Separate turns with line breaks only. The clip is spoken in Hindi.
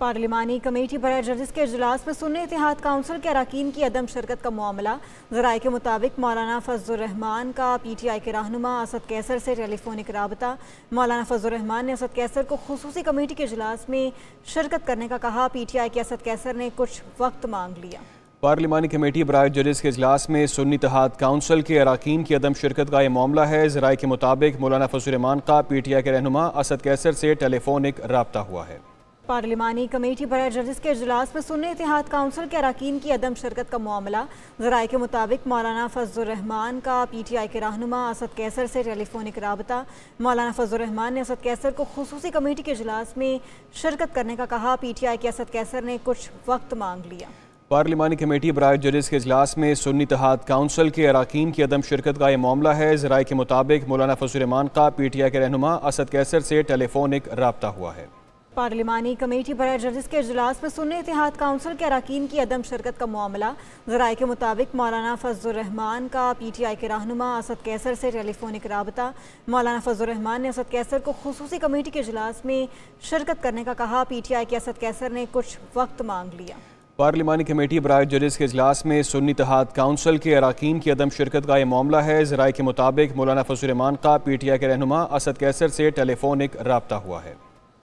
पार्लिमानी कमेटी बरा जजिस के अजलास में सुनने इतिहाद काउंसिल के अरकान की अदम शिरकत का मामला जराये के मुताबिक मौलाना फजलरहमान का पी टी आई के रहनुमा असद कैसर से टेलीफोनिक रबता मौलाना फजलरहमान ने असद कैसर को खसूसी कमेटी के अजलास में शिरकत करने का कहा पी टी आई के असद कैसर ने कुछ वक्त मांग लिया
पार्लिमानी कमेटी बरए जजेस के अजलास में सुन्नी इतिहाद काउंसिल के अरकान की अदम शिरकत का यह मामला है जराये के मुताबिक मौलाना फजलरहमान का पी टी आई के रहनुमा असद कैसर से टेलीफोनिक रबता हुआ है
पार्लिमानी कमेटी बरा जजिस के अजलास में सुन इतिहाद काउंसिल के अरकान की अदम शिरकत का मामला जराये के मुताबिक मौलाना फजलरहमान का पी टी आई के रहनुमा असद कैसर से टेलीफोनिक रबता मौलाना फजलरहमान ने असद कैसर को खसूसी कमेटी के अजलास में शिरकत करने का कहा पी टी आई के असद कैसर ने कुछ वक्त मांग लिया
पार्लिमानी कमेटी बरए जजेस के अजलास में सुन्नी तहाद काउंसिल के अरकान की अदम शिरकत का यह मामला है जराये के मुताबिक मौलाना फजलरहमान का पी टी आई के रहनुमा असद कैसर से टेलीफोनिक रबता हुआ है
पार्लिमानी कमेटी बरा जजिस के अजलास में सुन इतिहाद काउंसिल के अरकान की अदम शिरकत का मामला जराए के मुताबिक मौलाना फजलरहमान का पी टी आई के रहनुमा असद कैसर से टेलीफोनिक रबता मौलाना फजलरहमान ने असद कैसर को खसूसी कमेटी के अजलास में शिरकत करने का कहा पी टी आई के असद कैसर ने कुछ वक्त मांग लिया
पार्लिमानी कमेटी बरए जजेस के अजलास में सुन्नी तहाद काउंसिल के अरकान की अदम शिरकत का यह मामला है जराए के मुताबिक मौलाना फजलरहमान का पी टी आई के रहनुमा असद कैसर से टेलीफोनिक रबता हुआ है